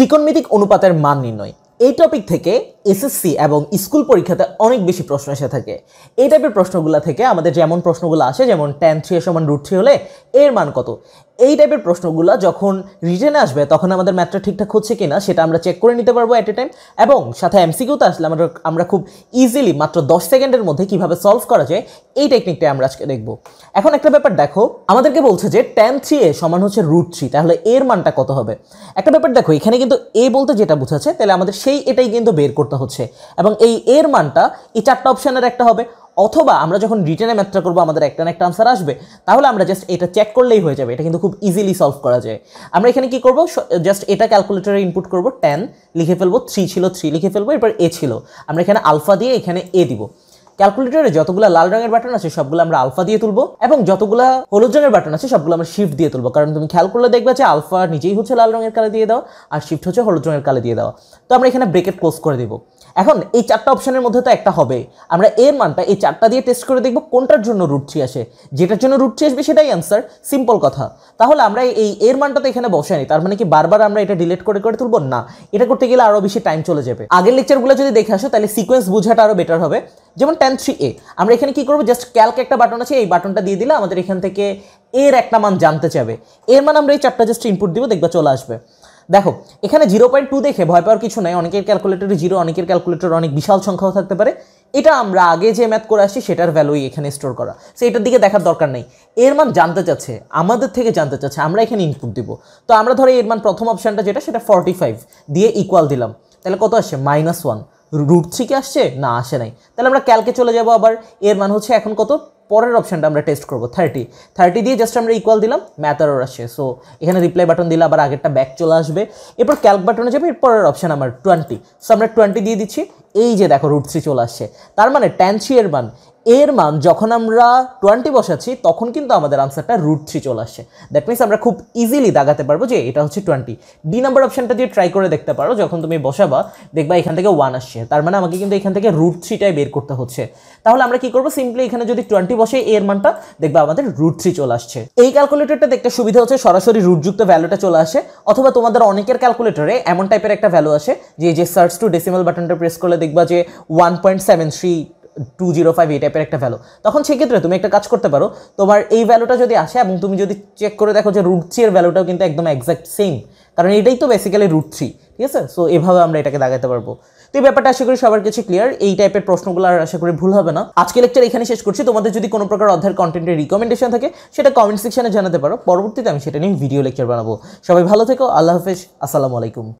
ত্রিকোণমিতিক অনুপাতের মান নির্ণয় এই টপিক থেকে এসএসসি এবং স্কুল পরীক্ষাতে অনেক বেশি প্রশ্ন এসে থাকে এই টাইপের প্রশ্নগুলো থেকে আমাদের যেমন প্রশ্নগুলো আসে যেমন টেন থ্রি সমান রুট থ্রি হলে এর মান কত এই টাইপের প্রশ্নগুলো যখন রিটেনে আসবে তখন আমাদের ম্যাথটা ঠিকঠাক হচ্ছে কি না সেটা আমরা চেক করে নিতে পারবো অ্যাট এ টাইম এবং সাথে এমসিকিউতে আসলে আমরা আমরা খুব ইজিলি মাত্র দশ সেকেন্ডের মধ্যে কিভাবে সলভ করা যায় এই টেকনিকটাই আমরা আজকে দেখব এখন একটা ব্যাপার দেখো আমাদেরকে বলছে যে টেন থ্রি এ সমান হচ্ছে রুট থ্রি তাহলে এর মানটা কত হবে একটা ব্যাপার দেখো এখানে কিন্তু এ বলতে যেটা বুঝাচ্ছে তাহলে আমাদের সেই এটাই কিন্তু বের করতে করতে হচ্ছে এবং এই এর মানটা এই চারটা অপশানের একটা হবে অথবা আমরা যখন রিটার্নে ম্যাথটা করবো আমাদের একটা না একটা আনসার আসবে তাহলে আমরা জাস্ট এটা চেক করলেই হয়ে যাবে এটা কিন্তু খুব ইজিলি সলভ করা যায় আমরা এখানে কি করব জাস্ট এটা ক্যালকুলেটরে ইনপুট করব টেন লিখে ফেলবো থ্রি ছিল থ্রি লিখে ফেলবো এরপর এ ছিল আমরা এখানে আলফা দিয়ে এখানে এ দিব ক্যালকুলেটরে যতগুলো লাল রঙের বাটন আছে সবগুলো আমরা আলফা দিয়ে তুলবো এবং যতগুলো হলুদ রঙের বাটন আছে সবগুলো আমরা শিফট দিয়ে তুলবো কারণ তুমি খেয়াল করলে দেখবে যে আলফা নিজেই হচ্ছে লাল রঙের কালে দিয়ে দাও আর শিফট হচ্ছে হলুদ রঙের কালে দিয়ে দাও তো আমরা এখানে ব্রেকেট ক্লোজ করে দেবো এখন এই চারটা অপশনের মধ্যে তো একটা হবে আমরা এর মানটা এই চারটা দিয়ে টেস্ট করে দেখবো কোনটার জন্য রুট থ্রি আসে যেটার জন্য রুট থ্রি আসবে সেটাই অ্যান্সার সিম্পল কথা তাহলে আমরা এই এর মানটা তো এখানে বসাইনি তার মানে কি বারবার আমরা এটা ডিলিট করে করে তুলবো না এটা করতে গেলে আরও বেশি টাইম চলে যাবে আগের লেকচারগুলো যদি দেখে আসো তাহলে সিকোয়েন্স বোঝাটা আরও বেটার হবে যেমন টেন থ্রি এ আমরা এখানে কি করবো জাস্ট ক্যালকে একটা বাটন আছে এই বাটনটা দিয়ে দিলে আমাদের এখান থেকে এর একটা মান জানতে চাবে এর মান আমরা এই চারটা জাস্ট ইনপুট দিব দেখবা চলে আসবে দেখো এখানে জিরো পয়েন্ট টু দেখে ভয় পাওয়ার কিছু নাই অনেকের ক্যালকুলেটরে জিরো অনেকের ক্যালকুলেটর অনেক বিশাল সংখ্যাও থাকতে পারে এটা আমরা আগে যে ম্যাথ করে আসছি সেটার ভ্যালুই এখানে স্টোর করা সো এটার দিকে দেখার দরকার নেই এর মান জানতে চাচ্ছে আমাদের থেকে জানতে চাচ্ছে আমরা এখানে ইনপুট দিব তো আমরা ধরো এর মান প্রথম অপশানটা যেটা সেটা ফর্টি ফাইভ দিয়ে ইকুয়াল দিলাম তাহলে কত আসছে মাইনাস ওয়ান রুট থ্রি কি আসছে না আসে নাই তাহলে আমরা ক্যালকে চলে যাব আবার এর মান হচ্ছে এখন কত পরের অপশানটা আমরা টেস্ট করবো থার্টি থার্টি দিয়ে জাস্ট আমরা ইকুয়াল দিলাম ম্যাথ আসে সো এখানে রিপ্লাই বাটন দিলে আবার আগেরটা ব্যাক চলে আসবে এরপর ক্যালক বাটনে যাবে এরপরের অপশান আমার টোয়েন্টি সো আমরা টোয়েন্টি দিয়ে দিচ্ছি এই যে দেখো রুট থ্রি চলে আসছে তার মানে ট্যান থ্রি এর মান এর মান যখন আমরা টোয়েন্টি বসাচ্ছি তখন কিন্তু আমাদের আনসারটা রুট থ্রি চলে আসছে দ্যাট মিনস আমরা খুব ইজিলি দাগাতে পারবো যে এটা হচ্ছে টোয়েন্টি ডি নাম্বার অপশানটা দিয়ে ট্রাই করে দেখতে পারো যখন তুমি বসাবা দেখবা এখান থেকে ওয়ান আসছে তার মানে আমাকে কিন্তু এখান থেকে রুট থ্রিটাই বের করতে হচ্ছে তাহলে আমরা কি করবো সিম্পলি এখানে যদি টোয়েন্টি বসে এর মানটা দেখবা আমাদের রুট থ্রি চলে আসছে এই ক্যালকুলেটরটা দেখতে সুবিধা হচ্ছে সরাসরি রুটযুক্ত ভ্যালুটা চলে আসে অথবা তোমাদের অনেকের ক্যালকুলেটরে এমন টাইপের একটা ভ্যালু আসে যে যে সার্চ টু ডেসিমাল বাটনটা প্রেস করলে দেখবা যে one point seven three two zero five এই টাইপের একটা ভ্যালু তখন সেক্ষেত্রে তুমি একটা কাজ করতে পারো তোমার এই ভ্যালুটা যদি আসে এবং তুমি যদি চেক করে দেখো যে রুট থ্রি এর ভ্যালুটাও কিন্তু একদম একজ্যাক্ট সেম কারণ এটাই তো বেসিক্যালি রুট থ্রি ঠিক আছে সো এভাবে আমরা এটাকে দাগাতে পারবো তো এই ব্যাপারটা আশা করি সবার কাছে ক্লিয়ার এই টাইপের প্রশ্নগুলো আর আশা করি ভুল হবে না আজকে লেকচার এখানে শেষ করছি তোমাদের যদি কোনো প্রকার অধ্যায়ের কন্টেন্টের রিকমেন্ডেশন থাকে সেটা কমেন্ট সেকশনে জানাতে পারো পরবর্তীতে আমি সেটা নিয়ে ভিডিও লেকচার বানাবো সবাই ভালো থেকো আল্লাহ হাফেজ আসসালামু আলাইকুম